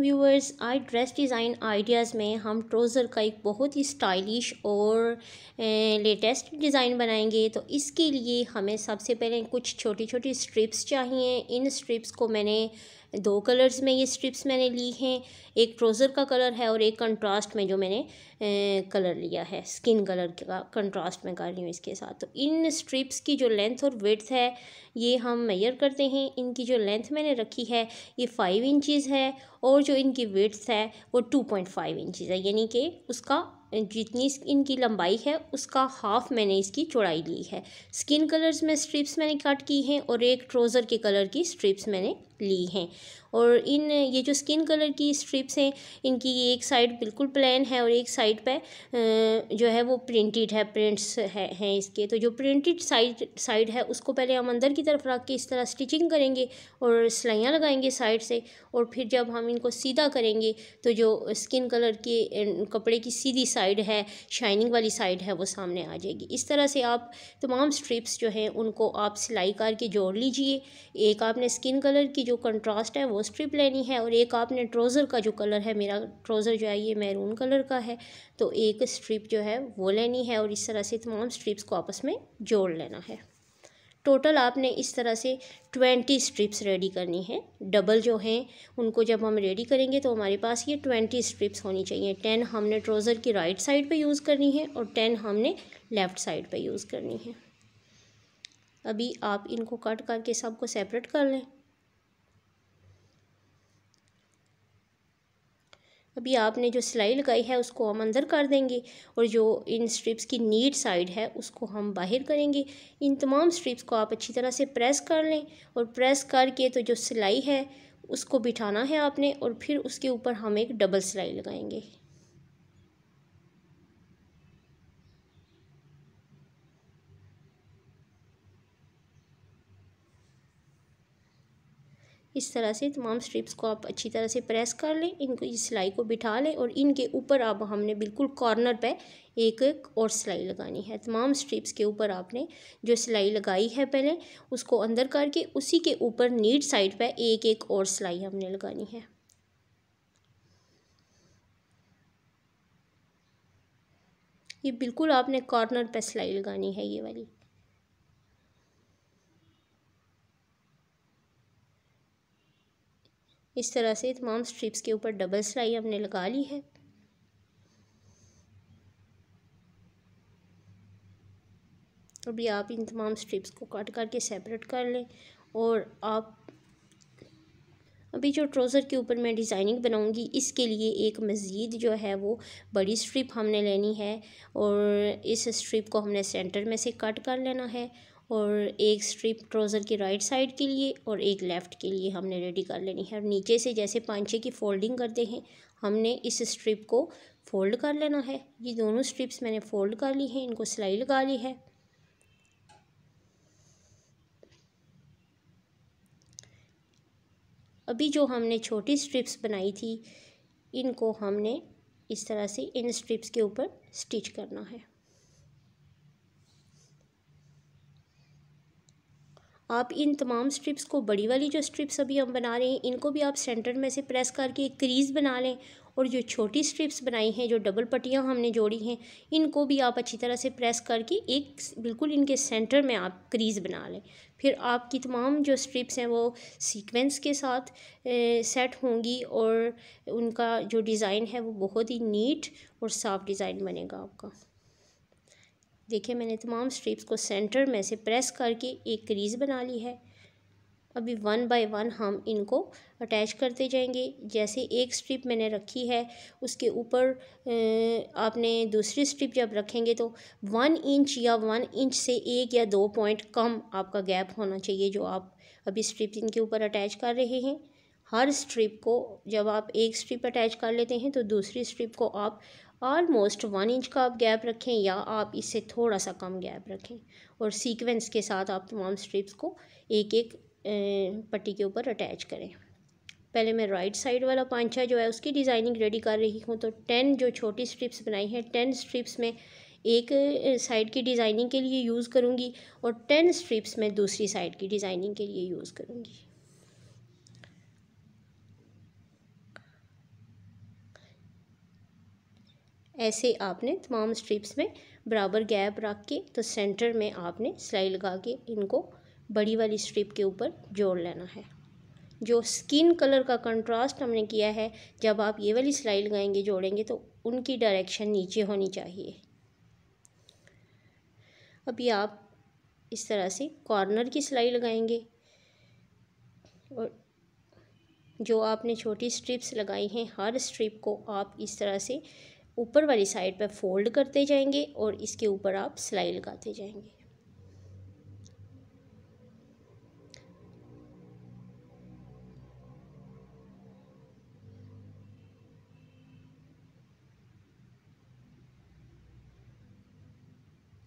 welcome viewers I dress design ideas में हम trouser का एक बहुत ही स्टाइलिश और लेटेस्ट eh, डिज़ाइन बनाएंगे तो इसके लिए हमें सबसे पहले कुछ छोटी छोटी स्ट्रिप्स चाहिए इन स्ट्रिप्स को मैंने दो कलर्स में ये स्ट्रिप्स मैंने ली हैं एक ट्रोज़र का कलर है और एक कंट्रास्ट में जो मैंने कलर लिया है स्किन कलर का कंट्रास्ट में कर रही हूँ इसके साथ तो इन स्ट्रिप्स की जो लेंथ और वेथ है ये हम मेयर करते हैं इनकी जो लेंथ मैंने रखी है ये फाइव इंचज़ है और जो इनकी वेथ है वो टू पॉइंट फाइव इंचज़ है यानी कि उसका जितनी इनकी लंबाई है उसका हाफ़ मैंने इसकी चौड़ाई ली है स्किन कलर्स में स्ट्रिप्स मैंने कट की हैं और एक ट्रोज़र के कलर की स्ट्रिप्स मैंने ली हैं और इन ये जो स्किन कलर की स्ट्रिप्स हैं इनकी ये एक साइड बिल्कुल प्लेन है और एक साइड पे जो है वो प्रिंटेड है प्रिंट्स है हैं इसके तो जो प्रिंटेड साइड साइड है उसको पहले हम अंदर की तरफ रख के इस तरह स्टिचिंग करेंगे और सिलाइयाँ लगाएंगे साइड से और फिर जब हम इनको सीधा करेंगे तो जो स्किन कलर के कपड़े की सीधी साइड है शाइनिंग वाली साइड है वो सामने आ जाएगी इस तरह से आप तमाम स्ट्रिप्स जो हैं उनको आप सिलाई करके जोड़ लीजिए एक आपने स्किन कलर की जो कंट्रास्ट है वो वो स्ट्रिप लेनी है और एक आपने ट्रोज़र का जो कलर है मेरा ट्रोज़र जो है ये मैरून कलर का है तो एक स्ट्रिप जो है वो लेनी है और इस तरह से तमाम स्ट्रिप्स को आपस में जोड़ लेना है टोटल आपने इस तरह से ट्वेंटी स्ट्रिप्स रेडी करनी है डबल जो हैं उनको जब हम रेडी करेंगे तो हमारे पास ये ट्वेंटी स्ट्रिप्स होनी चाहिए टेन हमने ट्रोज़र की राइट साइड पे यूज़ करनी है और टेन हमने लेफ़्ट साइड पे यूज़ करनी है अभी आप इनको कट करके सबको सेपरेट कर लें अभी आपने जो सिलाई लगाई है उसको हम अंदर कर देंगे और जो इन स्ट्रिप्स की नीट साइड है उसको हम बाहर करेंगे इन तमाम स्ट्रिप्स को आप अच्छी तरह से प्रेस कर लें और प्रेस करके तो जो सिलाई है उसको बिठाना है आपने और फिर उसके ऊपर हम एक डबल सिलाई लगाएंगे इस तरह से तमाम स्ट्रिप्स को आप अच्छी तरह से प्रेस कर लें इनको इस सिलाई को बिठा लें और इनके ऊपर आप हमने बिल्कुल कॉर्नर पे एक एक और सिलाई लगानी है तमाम स्ट्रिप्स के ऊपर आपने जो सिलाई लगाई है पहले उसको अंदर करके उसी के ऊपर नीट साइड पर एक एक और सिलाई हमने लगानी है ये बिल्कुल आपने कॉर्नर पर सिलाई लगानी है ये वाली इस तरह से तमाम स्ट्रिप्स के ऊपर डबल सिलाई हमने लगा ली है अभी आप इन तमाम स्ट्रिप्स को कट करके सेपरेट कर लें और आप अभी जो ट्रोज़र के ऊपर मैं डिज़ाइनिंग बनाऊंगी इसके लिए एक मज़ीद जो है वो बड़ी स्ट्रिप हमने लेनी है और इस स्ट्रिप को हमने सेंटर में से कट कर लेना है और एक स्ट्रिप ट्राउज़र की राइट साइड के लिए और एक लेफ़्ट के लिए हमने रेडी कर लेनी है और नीचे से जैसे पांचे की फ़ोल्डिंग करते हैं हमने इस स्ट्रिप को फ़ोल्ड कर लेना है ये दोनों स्ट्रिप्स मैंने फ़ोल्ड कर ली हैं इनको सिलाई लगा ली है अभी जो हमने छोटी स्ट्रिप्स बनाई थी इनको हमने इस तरह से इन स्ट्रिप्स के ऊपर स्टिच करना है आप इन तमाम स्ट्रिप्स को बड़ी वाली जो स्ट्रिप्स अभी हम बना रहे हैं इनको भी आप सेंटर में से प्रेस करके एक क्रीज़ बना लें और जो छोटी स्ट्रिप्स बनाई हैं जो डबल पट्टियाँ हमने जोड़ी हैं इनको भी आप अच्छी तरह से प्रेस करके एक बिल्कुल इनके सेंटर में आप क्रीज़ बना लें फिर आपकी तमाम जो स्ट्रिप्स हैं वो सीक्वेंस के साथ ए, सेट होंगी और उनका जो डिज़ाइन है वो बहुत ही नीट और साफ डिज़ाइन बनेगा आपका देखिए मैंने तमाम स्ट्रिप्स को सेंटर में से प्रेस करके एक क्रीज बना ली है अभी वन बाय वन हम इनको अटैच करते जाएंगे जैसे एक स्ट्रिप मैंने रखी है उसके ऊपर आपने दूसरी स्ट्रिप जब रखेंगे तो वन इंच या वन इंच से एक या दो पॉइंट कम आपका गैप होना चाहिए जो आप अभी स्ट्रिप इनके ऊपर अटैच कर रहे हैं हर स्ट्रिप को जब आप एक स्ट्रिप अटैच कर लेते हैं तो दूसरी स्ट्रिप को आप ऑलमोस्ट वन इंच का आप गैप रखें या आप इससे थोड़ा सा कम गैप रखें और सीक्वेंस के साथ आप तमाम स्ट्रिप्स को एक एक पट्टी के ऊपर अटैच करें पहले मैं राइट साइड वाला पांचा जो है उसकी डिज़ाइनिंग रेडी कर रही हूँ तो टेन जो छोटी स्ट्रिप्स बनाई हैं टेन स्ट्रिप्स में एक साइड की डिज़ाइनिंग के लिए यूज़ करूँगी और टेन स्ट्रिप्स में दूसरी साइड की डिज़ाइनिंग के लिए यूज़ करूँगी ऐसे आपने तमाम स्ट्रिप्स में बराबर गैप रख के तो सेंटर में आपने सिलाई लगा के इनको बड़ी वाली स्ट्रिप के ऊपर जोड़ लेना है जो स्किन कलर का कंट्रास्ट हमने किया है जब आप ये वाली सिलाई लगाएंगे जोड़ेंगे तो उनकी डायरेक्शन नीचे होनी चाहिए अभी आप इस तरह से कॉर्नर की सिलाई लगाएंगे और जो आपने छोटी स्ट्रिप्स लगाई हैं हर स्ट्रिप को आप इस तरह से ऊपर वाली साइड पर फोल्ड करते जाएंगे और इसके ऊपर आप सिलाई लगाते जाएंगे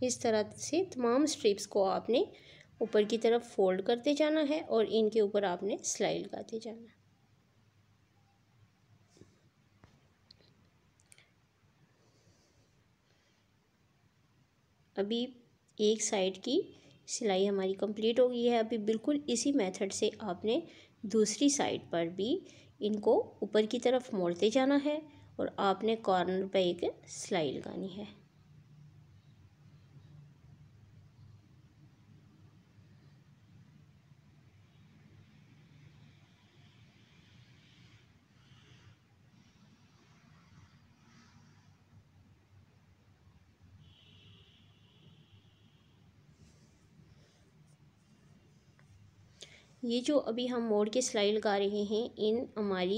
इस तरह से तमाम स्ट्रिप्स को आपने ऊपर की तरफ फोल्ड करते जाना है और इनके ऊपर आपने सिलाई लगाते जाना है अभी एक साइड की सिलाई हमारी कंप्लीट हो गई है अभी बिल्कुल इसी मेथड से आपने दूसरी साइड पर भी इनको ऊपर की तरफ मोड़ते जाना है और आपने कॉर्नर पर एक सिलाई लगानी है ये जो अभी हम मोड़ के सिलाई लगा रहे हैं इन हमारी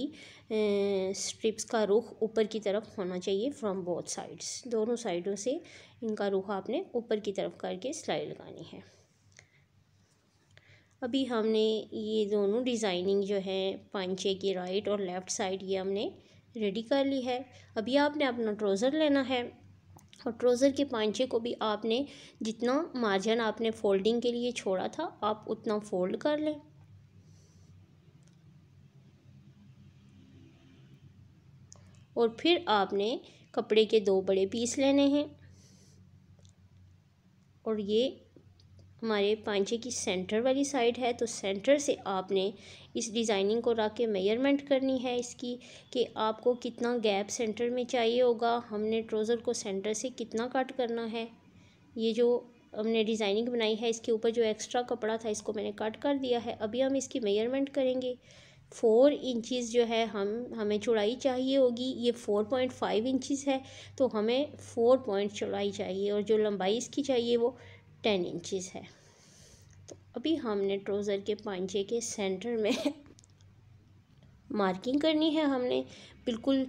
स्ट्रिप्स का रुख ऊपर की तरफ होना चाहिए फ्रॉम बोथ साइड्स दोनों साइडों से इनका रुख आपने ऊपर की तरफ करके सिलाई लगानी है अभी हमने ये दोनों डिज़ाइनिंग जो है पंचे की राइट और लेफ़्ट साइड ये हमने रेडी कर ली है अभी आपने अपना ट्रोज़र लेना है और ट्रोज़र के पांचे को भी आपने जितना मार्जिन आपने फ़ोल्डिंग के लिए छोड़ा था आप उतना फ़ोल्ड कर लें और फिर आपने कपड़े के दो बड़े पीस लेने हैं और ये हमारे पांचे की सेंटर वाली साइड है तो सेंटर से आपने इस डिज़ाइनिंग को रख के मेयरमेंट करनी है इसकी कि आपको कितना गैप सेंटर में चाहिए होगा हमने ट्रोज़र को सेंटर से कितना कट करना है ये जो हमने डिज़ाइनिंग बनाई है इसके ऊपर जो एक्स्ट्रा कपड़ा था इसको मैंने कट कर दिया है अभी हम इसकी मेयरमेंट करेंगे फ़ोर इंचज़ जो है हम हमें चौड़ाई चाहिए होगी ये फ़ोर पॉइंट फाइव इंचज़ है तो हमें फ़ोर पॉइंट चौड़ाई चाहिए और जो लंबाई इसकी चाहिए वो टेन इंचज़ है तो अभी हमने ट्रोज़र के पांचे के सेंटर में मार्किंग करनी है हमने बिल्कुल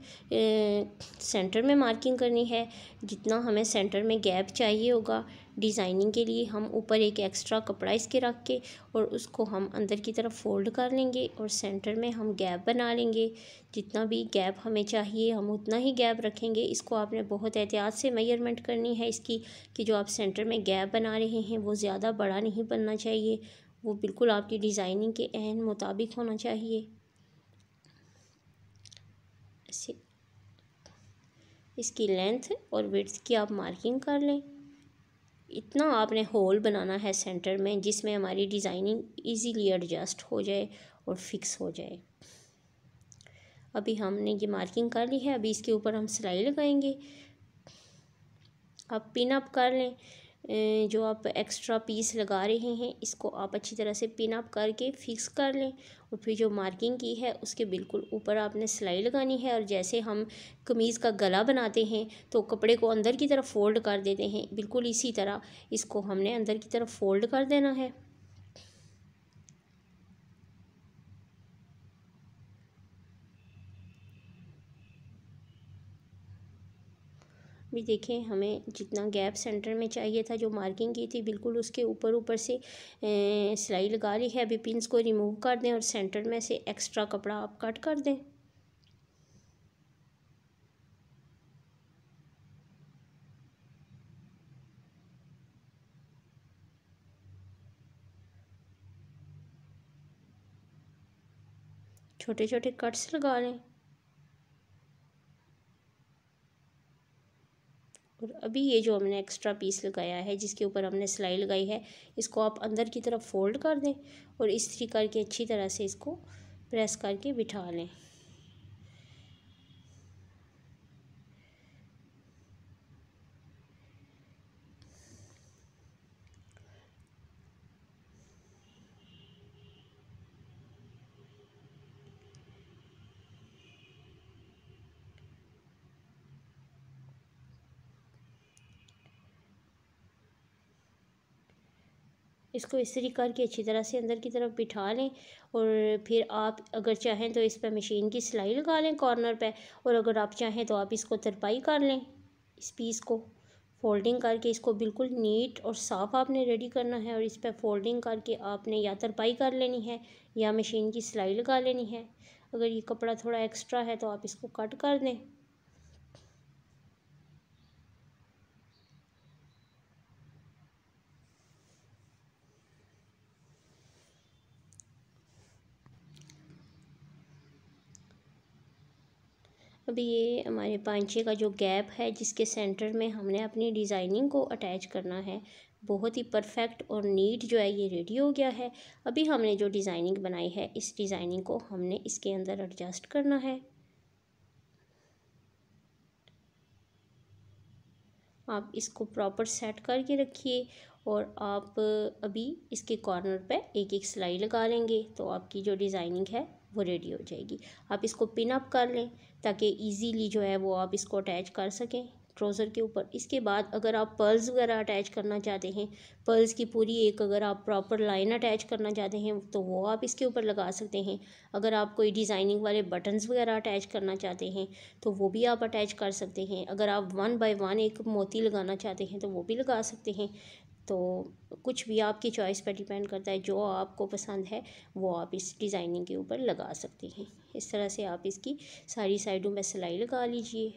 सेंटर में मार्किंग करनी है जितना हमें सेंटर में गैप चाहिए होगा डिज़ाइनिंग के लिए हम ऊपर एक एक्स्ट्रा कपड़ा इसके रख के और उसको हम अंदर की तरफ फोल्ड कर लेंगे और सेंटर में हम गैप बना लेंगे जितना भी गैप हमें चाहिए हम उतना ही गैप रखेंगे इसको आपने बहुत एहतियात से मेजरमेंट करनी है इसकी कि जो आप सेंटर में गैप बना रहे हैं वो ज़्यादा बड़ा नहीं बनना चाहिए वो बिल्कुल आपकी डिज़ाइनिंग के अहम मुताबिक होना चाहिए इसकी लेंथ और विड्थ की आप मार्किंग कर लें इतना आपने होल बनाना है सेंटर में जिसमें हमारी डिज़ाइनिंग इजीली एडजस्ट हो जाए और फिक्स हो जाए अभी हमने ये मार्किंग कर ली है अभी इसके ऊपर हम सिलाई लगाएंगे आप पिन अप कर लें जो आप एक्स्ट्रा पीस लगा रहे हैं इसको आप अच्छी तरह से पिन अप करके फिक्स कर लें और फिर जो मार्किंग की है उसके बिल्कुल ऊपर आपने सिलाई लगानी है और जैसे हम कमीज़ का गला बनाते हैं तो कपड़े को अंदर की तरफ फ़ोल्ड कर देते हैं बिल्कुल इसी तरह इसको हमने अंदर की तरफ फ़ोल्ड कर देना है भी देखें हमें जितना गैप सेंटर में चाहिए था जो मार्किंग की थी बिल्कुल उसके ऊपर ऊपर से सिलाई लगा ली है अभी पिंस को रिमूव कर दें और सेंटर में से एक्स्ट्रा कपड़ा आप कट कर दें छोटे छोटे कट्स लगा लें और अभी ये जो हमने एक्स्ट्रा पीस लगाया है जिसके ऊपर हमने सिलाई लगाई है इसको आप अंदर की तरफ फोल्ड कर दें और इस्त्री करके अच्छी तरह से इसको प्रेस करके बिठा लें इसको इस तरीके करके अच्छी तरह से अंदर की तरफ बिठा लें और फिर आप अगर चाहें तो इस पर मशीन की सिलाई लगा लें कॉर्नर पर और अगर आप चाहें तो आप इसको तरपाई कर लें इस पीस को फोल्डिंग करके इसको बिल्कुल नीट और साफ़ आपने रेडी करना है और इस पर फोल्डिंग करके आपने या तरपाई कर लेनी है या मशीन की सिलाई लगा लेनी है अगर ये कपड़ा थोड़ा एक्स्ट्रा है तो आप इसको कट कर दें अब ये हमारे पांचे का जो गैप है जिसके सेंटर में हमने अपनी डिज़ाइनिंग को अटैच करना है बहुत ही परफेक्ट और नीट जो है ये रेडी हो गया है अभी हमने जो डिज़ाइनिंग बनाई है इस डिज़ाइनिंग को हमने इसके अंदर एडजस्ट करना है आप इसको प्रॉपर सेट करके रखिए और आप अभी इसके कॉर्नर पे एक एक सिलाई लगा लेंगे तो आपकी जो डिज़ाइनिंग है वो रेडी हो जाएगी आप इसको पिन अप कर लें ताकि ईजीली जो है वो आप इसको अटैच कर सकें ट्रोज़र के ऊपर इसके बाद अगर आप पर्ल्स वगैरह अटैच करना चाहते हैं पर्ल्स की पूरी एक अगर आप प्रॉपर लाइन अटैच करना चाहते हैं तो वो आप इसके ऊपर लगा सकते हैं अगर आप कोई डिज़ाइनिंग वाले बटन्स वगैरह अटैच करना चाहते हैं तो वो भी आप अटैच कर सकते हैं अगर आप वन बाय वन एक मोती लगाना चाहते हैं तो वो भी लगा सकते हैं तो कुछ भी आपकी चॉइस पर डिपेंड करता है जो आपको पसंद है वो आप इस डिज़ाइनिंग के ऊपर लगा सकते हैं इस तरह से आप इसकी सारी साइडों में सिलाई लगा लीजिए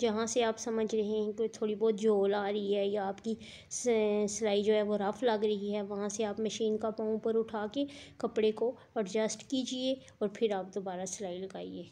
जहाँ से आप समझ रहे हैं कि थोड़ी बहुत झोल आ रही है या आपकी सिलाई जो है वो रफ़ लग रही है वहाँ से आप मशीन का पाँव ऊपर उठा के कपड़े को एडजस्ट कीजिए और फिर आप दोबारा सिलाई लगाइए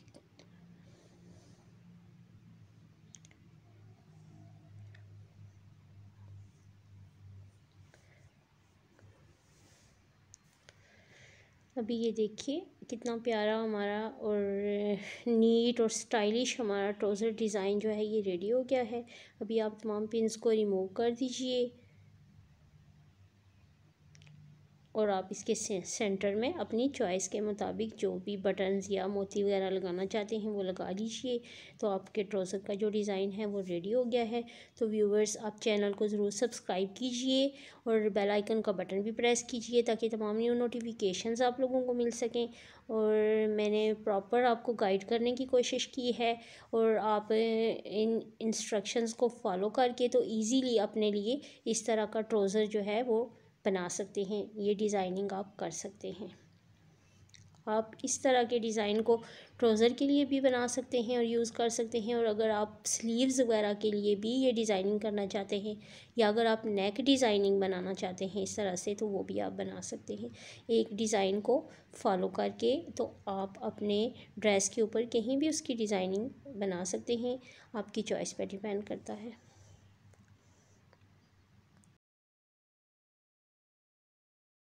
अभी ये देखिए कितना प्यारा हमारा और नीट और स्टाइलिश हमारा ट्राउज़र डिज़ाइन जो है ये रेडी हो गया है अभी आप तमाम पिंस को रिमूव कर दीजिए और आप इसके सेंटर में अपनी चॉइस के मुताबिक जो भी बटन्स या मोती वगैरह लगाना चाहते हैं वो लगा लीजिए तो आपके ट्रोज़र का जो डिज़ाइन है वो रेडी हो गया है तो व्यूवर्स आप चैनल को ज़रूर सब्सक्राइब कीजिए और बेल आइकन का बटन भी प्रेस कीजिए ताकि तमाम न्यू नोटिफिकेशंस आप लोगों को मिल सकें और मैंने प्रॉपर आपको गाइड करने की कोशिश की है और आप इन इंस्ट्रक्शंस को फॉलो करके तो इजीली अपने लिए इस तरह का ट्रोज़र जो है वो बना सकते हैं ये डिज़ाइनिंग आप कर सकते हैं आप इस तरह के डिज़ाइन को ट्रोज़र के लिए भी बना सकते हैं और यूज़ कर सकते हैं और अगर आप स्लीव्स वगैरह के लिए भी ये डिज़ाइनिंग करना चाहते हैं या अगर आप नेक डिज़ाइनिंग बनाना चाहते हैं इस तरह से तो वो भी आप बना सकते हैं एक डिज़ाइन को फॉलो करके तो आप अपने ड्रेस के ऊपर कहीं भी उसकी डिज़ाइनिंग बना सकते हैं आपकी चॉइस पर डिपेंड करता है